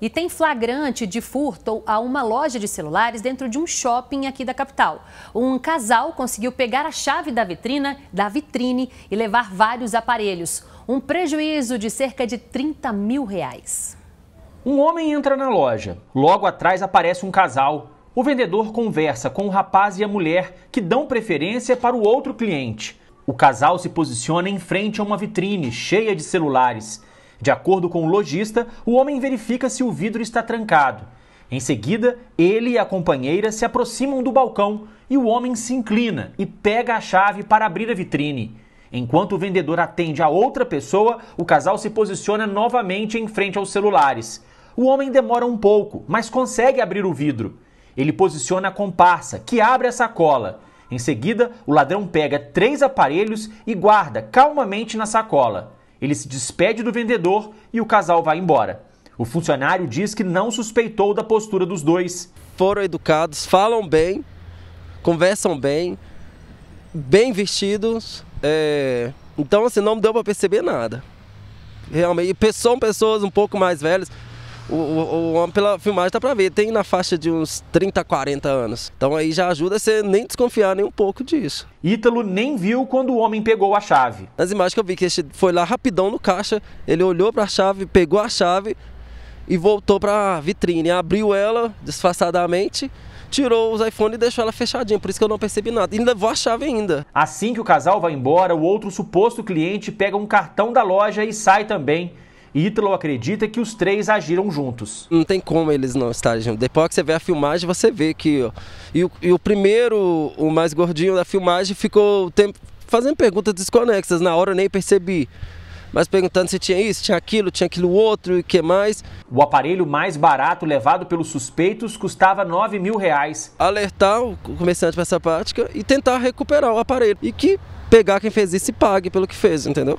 E tem flagrante de furto a uma loja de celulares dentro de um shopping aqui da capital. Um casal conseguiu pegar a chave da vitrina, da vitrine e levar vários aparelhos. Um prejuízo de cerca de 30 mil reais. Um homem entra na loja. Logo atrás aparece um casal. O vendedor conversa com o rapaz e a mulher, que dão preferência para o outro cliente. O casal se posiciona em frente a uma vitrine cheia de celulares. De acordo com o lojista, o homem verifica se o vidro está trancado. Em seguida, ele e a companheira se aproximam do balcão e o homem se inclina e pega a chave para abrir a vitrine. Enquanto o vendedor atende a outra pessoa, o casal se posiciona novamente em frente aos celulares. O homem demora um pouco, mas consegue abrir o vidro. Ele posiciona a comparsa, que abre a sacola. Em seguida, o ladrão pega três aparelhos e guarda calmamente na sacola. Ele se despede do vendedor e o casal vai embora. O funcionário diz que não suspeitou da postura dos dois. Foram educados, falam bem, conversam bem, bem vestidos. É... Então, assim, não deu para perceber nada. Realmente, são pessoas um pouco mais velhas o, o, o, pela filmagem dá pra ver, tem na faixa de uns 30, 40 anos. Então aí já ajuda você nem desconfiar nem um pouco disso. Ítalo nem viu quando o homem pegou a chave. Nas imagens que eu vi que foi lá rapidão no caixa, ele olhou para a chave, pegou a chave e voltou para a vitrine, abriu ela disfarçadamente tirou os iPhones e deixou ela fechadinha, por isso que eu não percebi nada. E levou a chave ainda. Assim que o casal vai embora, o outro suposto cliente pega um cartão da loja e sai também. Ítalo acredita que os três agiram juntos. Não tem como eles não estarem juntos. Depois que você vê a filmagem, você vê que. Ó, e, o, e o primeiro, o mais gordinho da filmagem, ficou o tempo fazendo perguntas desconexas. Na hora eu nem percebi mas perguntando se tinha isso, tinha aquilo, tinha aquilo outro e que mais. O aparelho mais barato levado pelos suspeitos custava 9 mil reais. Alertar o comerciante para essa prática e tentar recuperar o aparelho e que pegar quem fez isso e pague pelo que fez, entendeu?